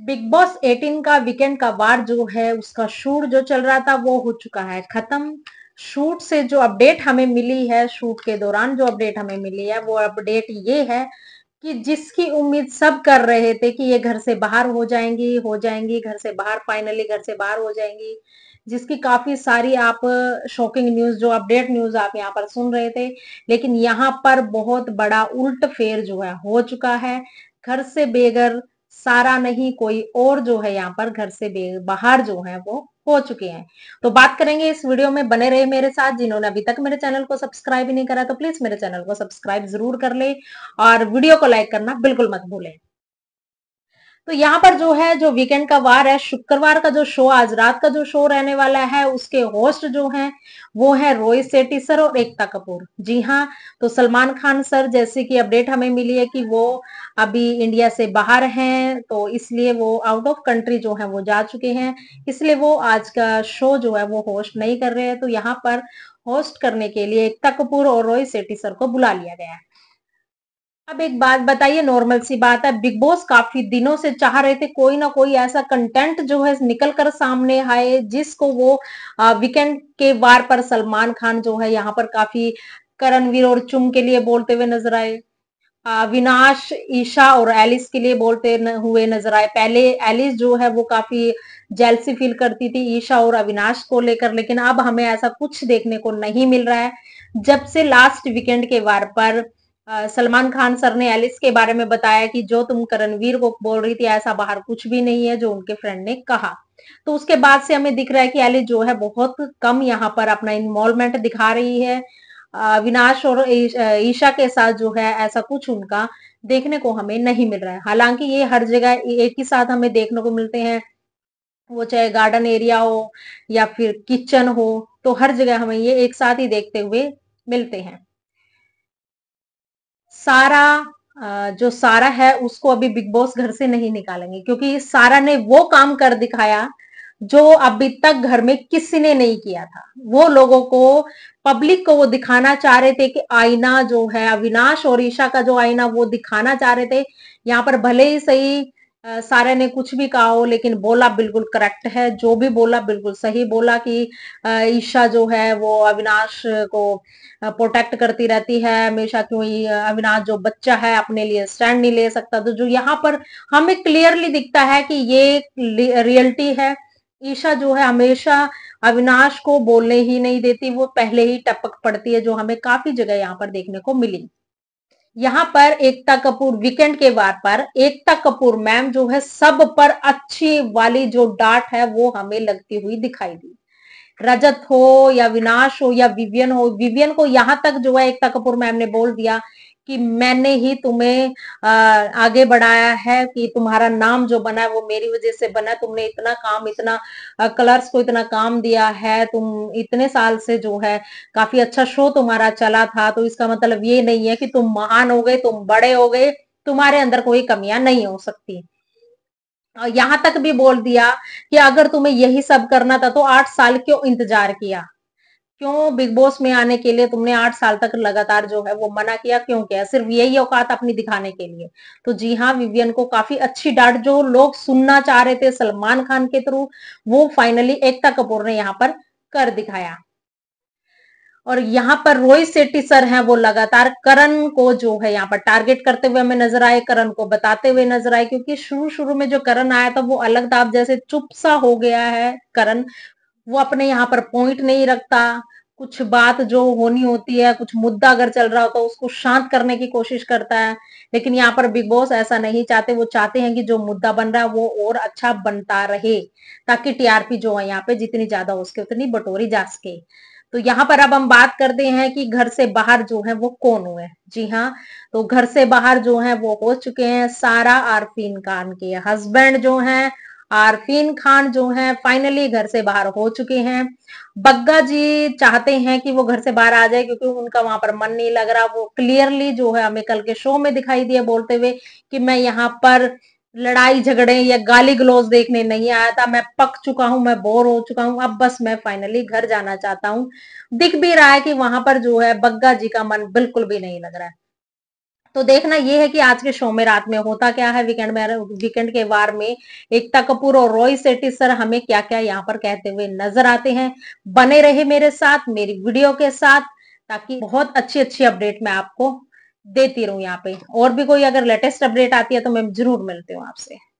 big boss 18 का weekend का वार जो है उसका शूट जो चल रहा था वो हो चुका है खत्म शूट से जो अपडेट हमें मिली है शूट के दौरान जो अपडेट हमें मिली है वो अपडेट ये है कि जिसकी उम्मीद सब कर रहे थे कि ये घर से बाहर हो जाएंगी हो जाएंगी घर से बाहर फाइनली घर से बाहर हो जाएंगी जिसकी काफी सारी आप शॉकिंग न्यूज जो अपडेट न्यूज आप यहाँ पर सुन रहे थे लेकिन यहाँ पर बहुत बड़ा उल्ट फेर जो है हो चुका है घर से बेघर सारा नहीं कोई और जो है यहाँ पर घर से बाहर जो है वो हो चुके हैं तो बात करेंगे इस वीडियो में बने रहे मेरे साथ जिन्होंने अभी तक मेरे चैनल को सब्सक्राइब नहीं करा तो प्लीज मेरे चैनल को सब्सक्राइब जरूर कर ले और वीडियो को लाइक करना बिल्कुल मत भूलें तो यहाँ पर जो है जो वीकेंड का वार है शुक्रवार का जो शो आज रात का जो शो रहने वाला है उसके होस्ट जो हैं वो है रोहित सेट्टी सर और एकता कपूर जी हाँ तो सलमान खान सर जैसे कि अपडेट हमें मिली है कि वो अभी इंडिया से बाहर हैं तो इसलिए वो आउट ऑफ कंट्री जो है वो जा चुके हैं इसलिए वो आज का शो जो है वो होस्ट नहीं कर रहे हैं तो यहाँ पर होस्ट करने के लिए एकता कपूर और रोहित सेट्टी सर को बुला लिया गया है अब एक बात बताइए नॉर्मल सी बात है बिग बॉस काफी दिनों से चाह रहे थे कोई ना कोई ऐसा कंटेंट जो है निकल कर सामने आए जिसको वो वीकेंड के वार पर सलमान खान जो है यहाँ पर काफी करणवीर और चुम के लिए बोलते हुए नजर आए विनाश ईशा और एलिस के लिए बोलते न, हुए नजर आए पहले एलिस जो है वो काफी जेलसी फील करती थी ईशा और अविनाश को लेकर लेकिन अब हमें ऐसा कुछ देखने को नहीं मिल रहा है जब से लास्ट वीकेंड के वार पर सलमान खान सर ने एलिस के बारे में बताया कि जो तुम करणवीर को बोल रही थी ऐसा बाहर कुछ भी नहीं है जो उनके फ्रेंड ने कहा तो उसके बाद से हमें दिख रहा है कि एलिस जो है बहुत कम यहाँ पर अपना इन्वॉल्वमेंट दिखा रही है विनाश और ईशा के साथ जो है ऐसा कुछ उनका देखने को हमें नहीं मिल रहा है हालांकि ये हर जगह एक ही साथ हमें देखने को मिलते हैं वो चाहे गार्डन एरिया हो या फिर किचन हो तो हर जगह हमें ये एक साथ ही देखते हुए मिलते हैं सारा जो सारा है उसको अभी बिग बॉस घर से नहीं निकालेंगे क्योंकि सारा ने वो काम कर दिखाया जो अभी तक घर में किसी ने नहीं किया था वो लोगों को पब्लिक को वो दिखाना चाह रहे थे कि आईना जो है अविनाश और ईशा का जो आईना वो दिखाना चाह रहे थे यहाँ पर भले ही सही सारे ने कुछ भी कहा हो लेकिन बोला बिल्कुल करेक्ट है जो भी बोला बिल्कुल सही बोला कि ईशा जो है वो अविनाश को प्रोटेक्ट करती रहती है हमेशा क्यों अविनाश जो बच्चा है अपने लिए स्टैंड नहीं ले सकता तो जो यहाँ पर हमें क्लियरली दिखता है कि ये रियलिटी है ईशा जो है हमेशा अविनाश को बोलने ही नहीं देती वो पहले ही टपक पड़ती है जो हमें काफी जगह यहाँ पर देखने को मिली यहाँ पर एकता कपूर वीकेंड के वार पर एकता कपूर मैम जो है सब पर अच्छी वाली जो डांट है वो हमें लगती हुई दिखाई दी रजत हो या विनाश हो या विवियन हो विवियन को यहां तक जो है एकता कपूर मैम ने बोल दिया कि मैंने ही तुम्हें आगे बढ़ाया है कि तुम्हारा नाम जो बना है वो मेरी वजह से बना तुमने इतना काम इतना कलर्स को इतना काम दिया है तुम इतने साल से जो है काफी अच्छा शो तुम्हारा चला था तो इसका मतलब ये नहीं है कि तुम महान हो गए तुम बड़े हो गए तुम्हारे अंदर कोई कमियां नहीं हो सकती यहां तक भी बोल दिया कि अगर तुम्हें यही सब करना था तो आठ साल क्यों इंतजार किया क्यों बिग बॉस में आने के लिए तुमने आठ साल तक लगातार जो है वो मना किया क्यों किया सिर्फ यही औकात अपनी दिखाने के लिए तो जी हाँ विवियन को काफी अच्छी डांट जो लोग सुनना चाह रहे थे सलमान खान के थ्रू वो फाइनली एकता कपूर ने यहाँ पर कर दिखाया और यहाँ पर रोहित सेट्टी सर हैं वो लगातार करण को जो है यहाँ पर टारगेट करते हुए हमें नजर आए करण को बताते हुए नजर आए क्योंकि शुरू शुरू में जो करण आया था वो अलग था जैसे चुप सा हो गया है करण वो अपने यहाँ पर पॉइंट नहीं रखता कुछ बात जो होनी होती है कुछ मुद्दा अगर चल रहा होता है उसको शांत करने की कोशिश करता है लेकिन यहाँ पर बिग बॉस ऐसा नहीं चाहते वो चाहते हैं कि जो मुद्दा बन रहा है वो और अच्छा बनता रहे ताकि टीआरपी जो है यहाँ पे जितनी ज्यादा हो सके उतनी बटोरी जा सके तो यहाँ पर अब हम बात करते हैं कि घर से बाहर जो है वो कौन हुए जी हाँ तो घर से बाहर जो है वो हो चुके हैं सारा आरफीन खान के हस्बैंड जो है आरफीन खान जो है फाइनली घर से बाहर हो चुके हैं बग्गा जी चाहते हैं कि वो घर से बाहर आ जाए क्योंकि उनका वहां पर मन नहीं लग रहा वो क्लियरली जो है हमें कल के शो में दिखाई दिया बोलते हुए कि मैं यहाँ पर लड़ाई झगड़े या गाली गलोज देखने नहीं आया था मैं पक चुका हूं मैं बोर हो चुका हूं अब बस मैं फाइनली घर जाना चाहता हूं दिख भी रहा है कि वहां पर जो है बग्गा जी का मन बिल्कुल भी नहीं लग रहा है तो देखना ये है कि आज के शो में रात में होता क्या है वीकेंड में वीकेंड के वार में एकता कपूर और रोहित सेट्टी सर हमें क्या क्या यहाँ पर कहते हुए नजर आते हैं बने रहे मेरे साथ मेरी वीडियो के साथ ताकि बहुत अच्छी अच्छी अपडेट मैं आपको देती रहूं यहाँ पे और भी कोई अगर लेटेस्ट अपडेट आती है तो मैं जरूर मिलती हूँ आपसे